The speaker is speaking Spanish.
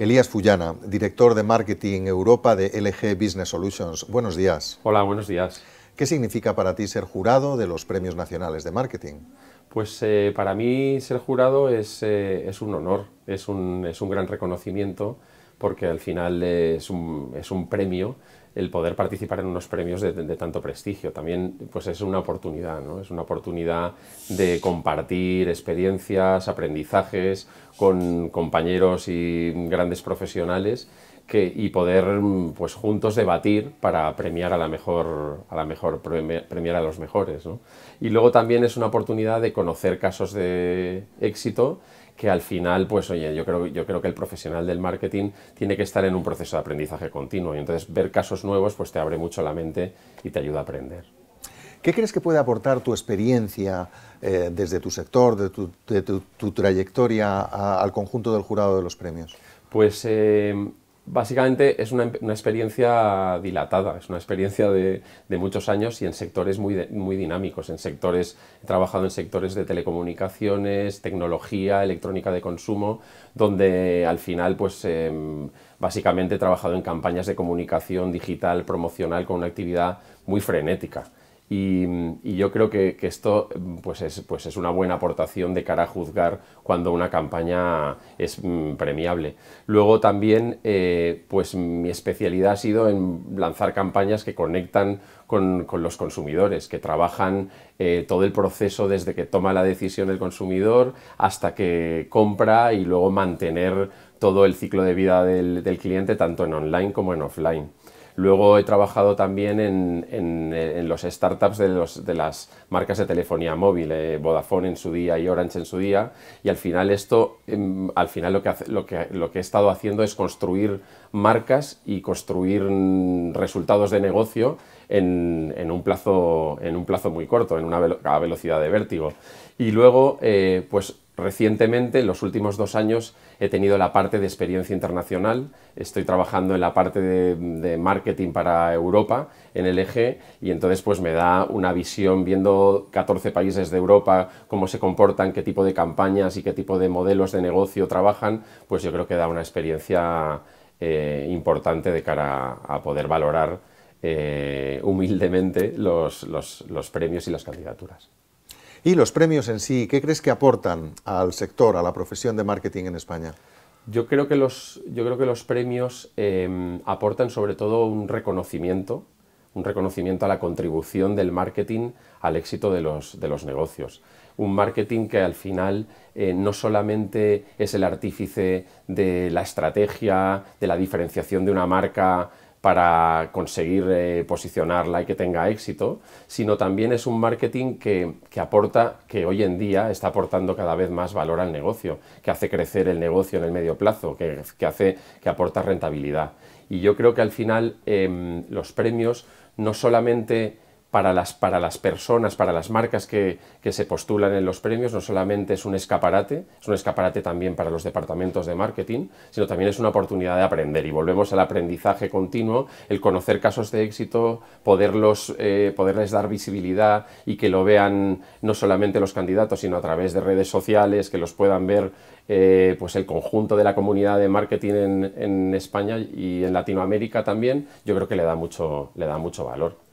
Elías Fullana, director de Marketing Europa de LG Business Solutions. Buenos días. Hola, buenos días. ¿Qué significa para ti ser jurado de los premios nacionales de marketing? Pues eh, para mí ser jurado es, eh, un honor, es un, gran reconocimiento, porque al final es, un, premio el poder participar en unos premios de, tanto prestigio. También pues es una oportunidad, ¿no? Es una oportunidad de compartir experiencias, aprendizajes con compañeros y grandes profesionales y poder mm, pues juntos debatir para premiar a la mejor, a la mejor premiar a los mejores. ¿no? Y luego también es una oportunidad de conocer casos de éxito que al final, pues oye, yo creo, yo creo que el profesional del marketing tiene que estar en un proceso de aprendizaje continuo y entonces ver casos nuevos pues te abre mucho la mente y te ayuda a aprender. ¿Qué crees que puede aportar tu experiencia eh, desde tu sector, de tu, trayectoria al conjunto del jurado de los premios? Pues eh, Básicamente es una, experiencia dilatada, es una experiencia de, muchos años y en sectores muy, muy dinámicos. En sectores, he trabajado en sectores de telecomunicaciones, tecnología, electrónica de consumo, donde al final, pues em, básicamente he trabajado en campañas de comunicación digital promocional con una actividad muy frenética. Y, yo creo que, esto pues es, pues es, una buena aportación de cara a juzgar cuando una campaña es mm, premiable. Luego también, eh, pues mi especialidad ha sido en lanzar campañas que conectan con, los consumidores, que trabajan eh, todo el proceso desde que toma la decisión el consumidor hasta que compra y luego mantener todo el ciclo de vida del, cliente tanto en online como en offline. Luego he trabajado también en, en, los startups de, los, de, las marcas de telefonía móvil, eh, Vodafone en su día y Orange en su día, y al final esto, em, al final lo que, lo, que, lo que he estado haciendo es construir marcas y construir mm, resultados de negocio en, un, plazo, en un plazo muy corto, en una a velocidad de vértigo. Y luego, eh, pues Recientemente, en los últimos dos años, he tenido la parte de experiencia internacional. Estoy trabajando en la parte de, marketing para Europa, en el eje, y entonces pues me da una visión viendo 14 países de Europa, cómo se comportan, qué tipo de campañas y qué tipo de modelos de negocio trabajan, pues yo creo que da una experiencia eh, importante de cara a poder valorar eh, humildemente los premios y las candidaturas. Y los premios en sí, ¿qué crees que aportan al sector, a la profesión de marketing en España? Yo creo que los, yo creo que los premios em, aportan sobre todo un reconocimiento, un reconocimiento a la contribución del marketing al éxito de los, de los negocios. Un marketing que al final eh, no solamente es el artífice de la estrategia, de la diferenciación de una marca para conseguir eh, posicionarla y que tenga éxito, sino también es un marketing que, aporta, que hoy en día está aportando cada vez más valor al negocio, que hace crecer el negocio en el medio plazo, que, hace, que aporta rentabilidad. Y yo creo que al final em, los premios no solamente para las, para las personas, para las marcas que, que, se postulan en los premios, no solamente es un escaparate, es un escaparate también para los departamentos de marketing, sino también es una oportunidad de aprender. Y volvemos al aprendizaje continuo, el conocer casos de éxito, poderlos, eh, poderles dar visibilidad y que lo vean no solamente los candidatos, sino a través de redes sociales, que los puedan ver eh, pues el conjunto de la comunidad de marketing en, en España y en Latinoamérica también, yo creo que le da mucho, le da mucho valor.